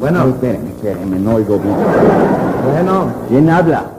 Bueno. espérenme, espérenme, no oigo bien. Bueno. ¿Quién habla?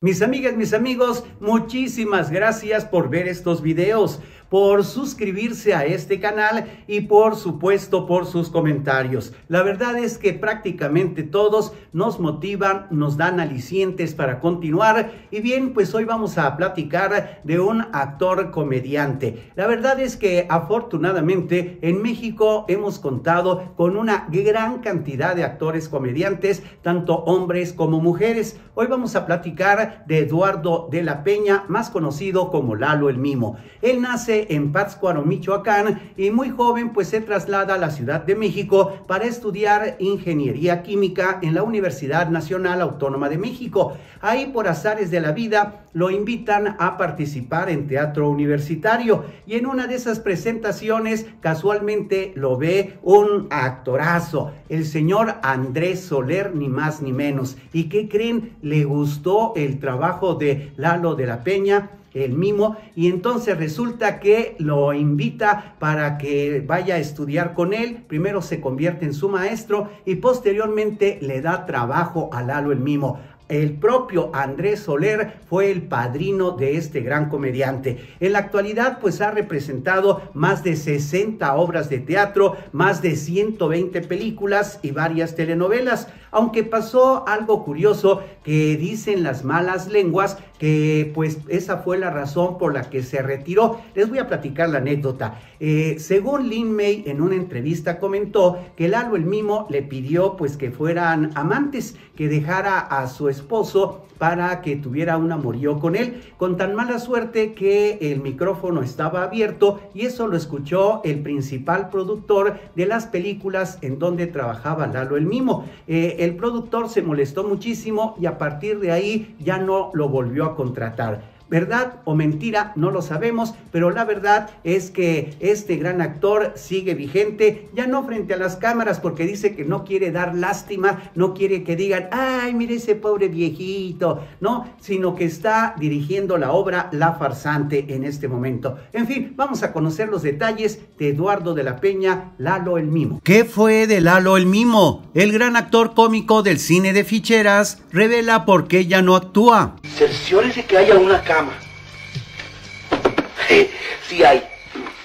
Mis amigas, mis amigos, muchísimas gracias por ver estos videos por suscribirse a este canal y por supuesto por sus comentarios. La verdad es que prácticamente todos nos motivan, nos dan alicientes para continuar y bien, pues hoy vamos a platicar de un actor comediante. La verdad es que afortunadamente en México hemos contado con una gran cantidad de actores comediantes, tanto hombres como mujeres. Hoy vamos a platicar de Eduardo de la Peña, más conocido como Lalo el Mimo. Él nace en Pátzcuaro, Michoacán, y muy joven pues se traslada a la Ciudad de México para estudiar ingeniería química en la Universidad Nacional Autónoma de México. Ahí por azares de la vida lo invitan a participar en teatro universitario y en una de esas presentaciones casualmente lo ve un actorazo, el señor Andrés Soler, ni más ni menos. ¿Y qué creen? Le gustó el trabajo de Lalo de la Peña el mimo, y entonces resulta que lo invita para que vaya a estudiar con él, primero se convierte en su maestro y posteriormente le da trabajo a Lalo el mimo. El propio Andrés Soler fue el padrino de este gran comediante. En la actualidad, pues ha representado más de 60 obras de teatro, más de 120 películas y varias telenovelas aunque pasó algo curioso que dicen las malas lenguas que pues esa fue la razón por la que se retiró. Les voy a platicar la anécdota. Eh, según Lin May en una entrevista comentó que Lalo el Mimo le pidió pues que fueran amantes, que dejara a su esposo para que tuviera un amorío con él, con tan mala suerte que el micrófono estaba abierto y eso lo escuchó el principal productor de las películas en donde trabajaba Lalo el Mimo. Eh, el productor se molestó muchísimo y a partir de ahí ya no lo volvió a contratar. ¿Verdad o mentira? No lo sabemos, pero la verdad es que este gran actor sigue vigente, ya no frente a las cámaras, porque dice que no quiere dar lástima, no quiere que digan, ay, mire ese pobre viejito, no, sino que está dirigiendo la obra La Farsante en este momento. En fin, vamos a conocer los detalles de Eduardo de la Peña, Lalo el Mimo. ¿Qué fue de Lalo el Mimo? El gran actor cómico del cine de ficheras revela por qué ya no actúa. de que haya una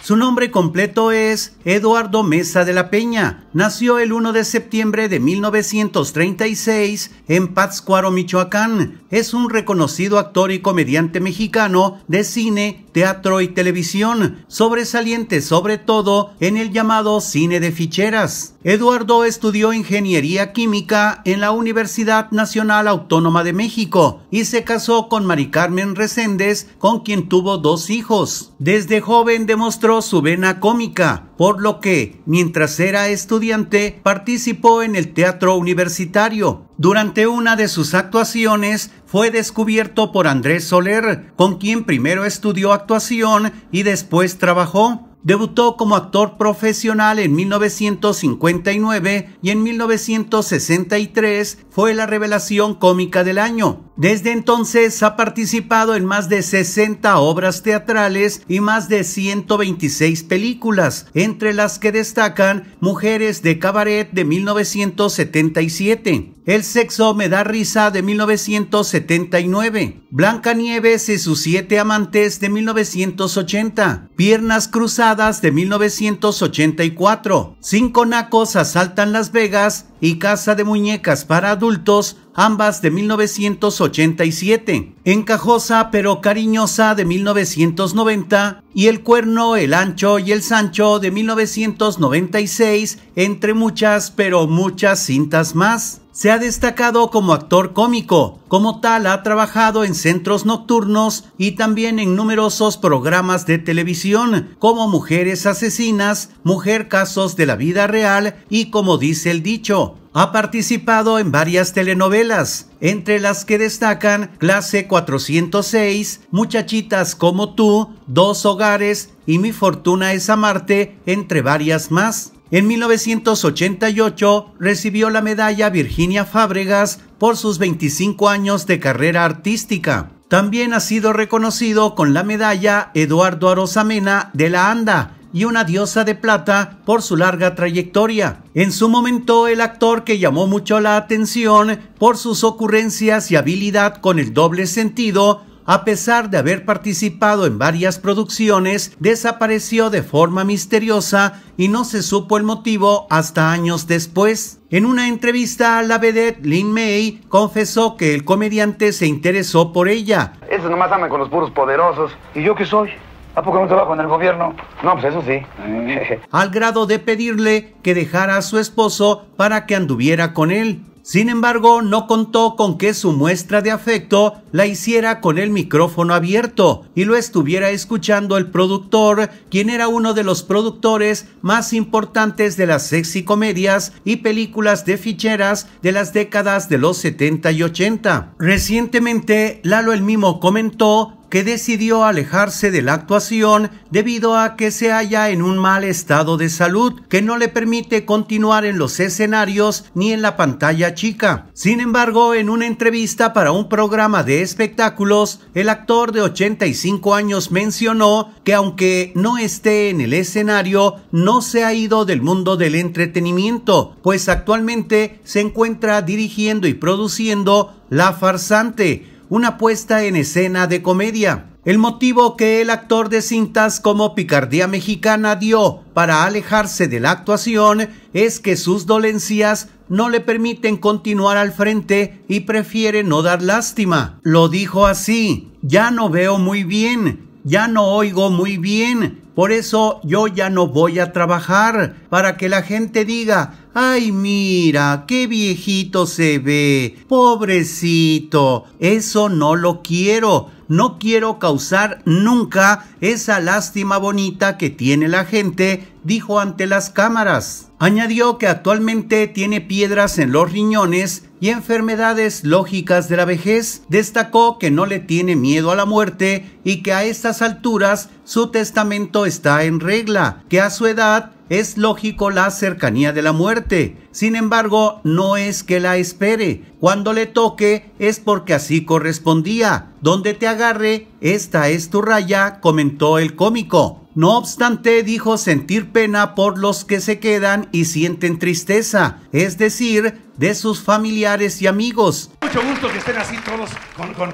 su nombre completo es Eduardo Mesa de la Peña. Nació el 1 de septiembre de 1936 en Pátzcuaro, Michoacán. Es un reconocido actor y comediante mexicano de cine, teatro y televisión, sobresaliente sobre todo en el llamado cine de ficheras. Eduardo estudió ingeniería química en la Universidad Nacional Autónoma de México y se casó con Mari Carmen Reséndez, con quien tuvo dos hijos. Desde joven demostró su vena cómica, por lo que, mientras era estudiante, participó en el teatro universitario. Durante una de sus actuaciones, fue descubierto por Andrés Soler, con quien primero estudió actuación y después trabajó. Debutó como actor profesional en 1959 y en 1963 fue la revelación cómica del año. Desde entonces ha participado en más de 60 obras teatrales y más de 126 películas, entre las que destacan Mujeres de Cabaret de 1977, El sexo me da risa de 1979, Blanca Blancanieves y sus siete amantes de 1980, Piernas cruzadas de 1984. Cinco nacos asaltan Las Vegas y Casa de Muñecas para adultos, ambas de 1987. Encajosa pero cariñosa de 1990 y El Cuerno, El Ancho y El Sancho de 1996, entre muchas pero muchas cintas más. Se ha destacado como actor cómico, como tal ha trabajado en centros nocturnos y también en numerosos programas de televisión como Mujeres Asesinas, Mujer Casos de la Vida Real y como dice el dicho, ha participado en varias telenovelas, entre las que destacan Clase 406, Muchachitas como tú, Dos Hogares y Mi Fortuna es Amarte, entre varias más. En 1988 recibió la medalla Virginia Fábregas por sus 25 años de carrera artística. También ha sido reconocido con la medalla Eduardo Arosamena de la ANDA y una diosa de plata por su larga trayectoria. En su momento, el actor que llamó mucho la atención por sus ocurrencias y habilidad con el doble sentido a pesar de haber participado en varias producciones, desapareció de forma misteriosa y no se supo el motivo hasta años después. En una entrevista a la vedette, Lin May confesó que el comediante se interesó por ella. no nomás andan con los puros poderosos. ¿Y yo qué soy? ¿A poco no trabajo en el gobierno? No, pues eso sí. Al grado de pedirle que dejara a su esposo para que anduviera con él. Sin embargo, no contó con que su muestra de afecto la hiciera con el micrófono abierto y lo estuviera escuchando el productor, quien era uno de los productores más importantes de las sexy comedias y películas de ficheras de las décadas de los 70 y 80. Recientemente, Lalo el Mimo comentó que decidió alejarse de la actuación debido a que se halla en un mal estado de salud que no le permite continuar en los escenarios ni en la pantalla chica. Sin embargo, en una entrevista para un programa de espectáculos, el actor de 85 años mencionó que aunque no esté en el escenario, no se ha ido del mundo del entretenimiento, pues actualmente se encuentra dirigiendo y produciendo La Farsante, una puesta en escena de comedia. El motivo que el actor de cintas como Picardía Mexicana dio para alejarse de la actuación es que sus dolencias no le permiten continuar al frente y prefiere no dar lástima. Lo dijo así, ya no veo muy bien, ya no oigo muy bien, por eso yo ya no voy a trabajar, para que la gente diga, ay mira, qué viejito se ve, pobrecito, eso no lo quiero no quiero causar nunca esa lástima bonita que tiene la gente, dijo ante las cámaras. Añadió que actualmente tiene piedras en los riñones y enfermedades lógicas de la vejez. Destacó que no le tiene miedo a la muerte y que a estas alturas su testamento está en regla, que a su edad es lógico la cercanía de la muerte, sin embargo, no es que la espere. Cuando le toque es porque así correspondía. Donde te agarre, esta es tu raya, comentó el cómico. No obstante, dijo sentir pena por los que se quedan y sienten tristeza, es decir, de sus familiares y amigos. Mucho gusto que estén así todos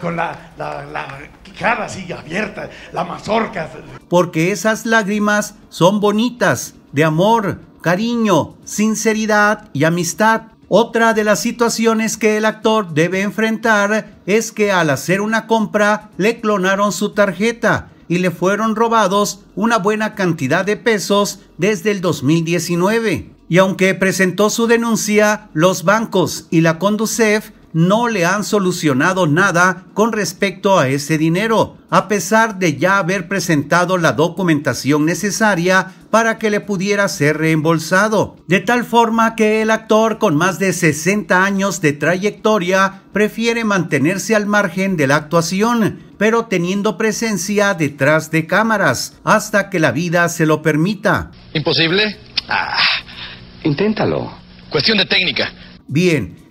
con, la, la cara así abierta, la mazorca. Porque esas lágrimas son bonitas, de amor, cariño, sinceridad y amistad. Otra de las situaciones que el actor debe enfrentar es que al hacer una compra le clonaron su tarjeta y le fueron robados una buena cantidad de pesos desde el 2019. Y aunque presentó su denuncia, los bancos y la Conducef no le han solucionado nada con respecto a ese dinero, a pesar de ya haber presentado la documentación necesaria para que le pudiera ser reembolsado. De tal forma que el actor con más de 60 años de trayectoria prefiere mantenerse al margen de la actuación, pero teniendo presencia detrás de cámaras, hasta que la vida se lo permita. ¿Imposible? Ah, inténtalo. Cuestión de técnica. Bien,